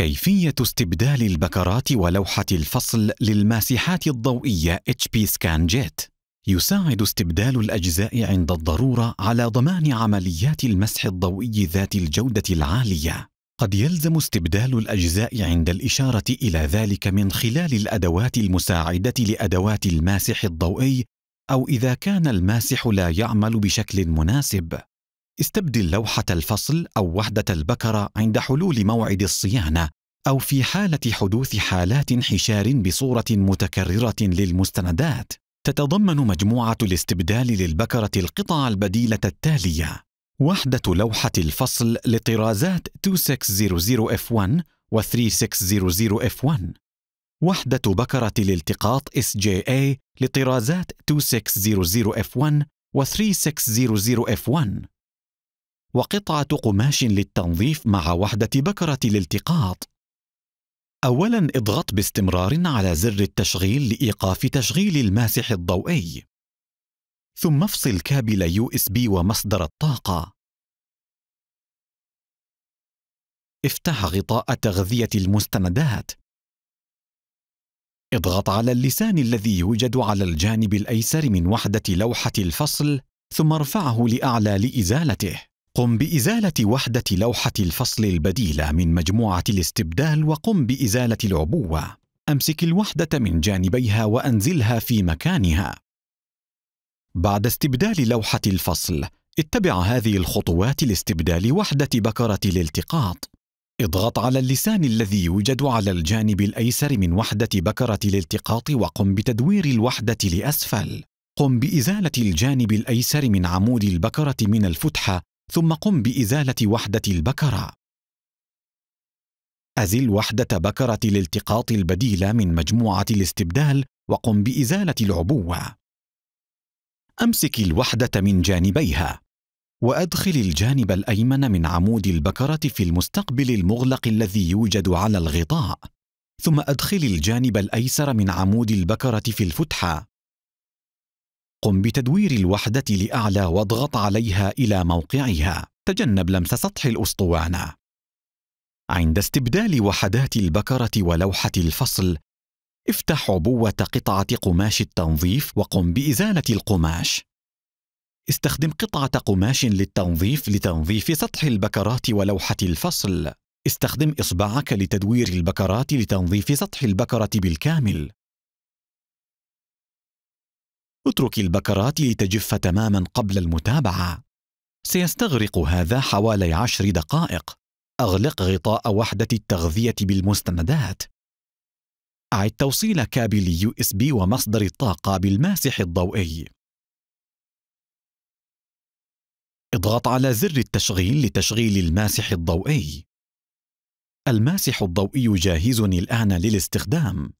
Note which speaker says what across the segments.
Speaker 1: كيفية استبدال البكرات ولوحة الفصل للماسحات الضوئية HP Scan Jet يساعد استبدال الأجزاء عند الضرورة على ضمان عمليات المسح الضوئي ذات الجودة العالية قد يلزم استبدال الأجزاء عند الإشارة إلى ذلك من خلال الأدوات المساعدة لأدوات الماسح الضوئي أو إذا كان الماسح لا يعمل بشكل مناسب استبدل لوحة الفصل أو وحدة البكرة عند حلول موعد الصيانة أو في حالة حدوث حالات انحشار بصورة متكررة للمستندات تتضمن مجموعة الاستبدال للبكرة القطع البديلة التالية: وحدة لوحة الفصل لطرازات 2600F1 و 3600F1 وحدة بكرة الالتقاط SJA لطرازات 2600F1 و 3600F1 وقطعة قماش للتنظيف مع وحدة بكرة الالتقاط أولاً اضغط باستمرار على زر التشغيل لإيقاف تشغيل الماسح الضوئي. ثم افصل كابل يو اس بي
Speaker 2: ومصدر الطاقة. افتح
Speaker 1: غطاء تغذية المستندات. اضغط على اللسان الذي يوجد على الجانب الأيسر من وحدة لوحة الفصل ثم ارفعه لأعلى لإزالته. قم بإزالة وحدة لوحة الفصل البديلة من مجموعة الاستبدال وقم بإزالة العبوة. أمسك الوحدة من جانبيها وأنزلها في مكانها. بعد استبدال لوحة الفصل، اتبع هذه الخطوات لاستبدال وحدة بكرة الالتقاط. اضغط على اللسان الذي يوجد على الجانب الأيسر من وحدة بكرة الالتقاط وقم بتدوير الوحدة لأسفل. قم بإزالة الجانب الأيسر من عمود البكرة من الفتحة ثم قم بإزالة وحدة البكرة. أزل وحدة بكرة الالتقاط البديلة من مجموعة الاستبدال وقم بإزالة العبوة. أمسك الوحدة من جانبيها، وأدخل الجانب الأيمن من عمود البكرة في المستقبل المغلق الذي يوجد على الغطاء، ثم أدخل الجانب الأيسر من عمود البكرة في الفتحة، قم بتدوير الوحدة لأعلى واضغط عليها إلى موقعها تجنب لمس سطح الأسطوانة عند استبدال وحدات البكرة ولوحة الفصل افتح عبوة قطعة قماش التنظيف وقم بإزالة القماش استخدم قطعة قماش للتنظيف لتنظيف سطح البكرات ولوحة الفصل استخدم إصبعك لتدوير البكرات لتنظيف سطح البكرة بالكامل اتركي البكرات لتجف تماما قبل المتابعة. سيستغرق هذا حوالي عشر دقائق. أغلق غطاء وحدة التغذية بالمستندات. أعد توصيل كابل يو اس بي
Speaker 2: ومصدر الطاقة بالماسح الضوئي.
Speaker 1: اضغط على زر التشغيل لتشغيل الماسح الضوئي. الماسح الضوئي جاهز الآن للاستخدام.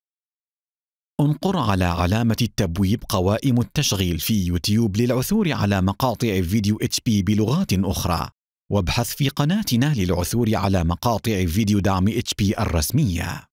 Speaker 1: انقر على علامة التبويب قوائم التشغيل في يوتيوب للعثور على مقاطع فيديو اتش بي بلغات أخرى وابحث في قناتنا للعثور على مقاطع فيديو
Speaker 2: دعم اتش بي الرسمية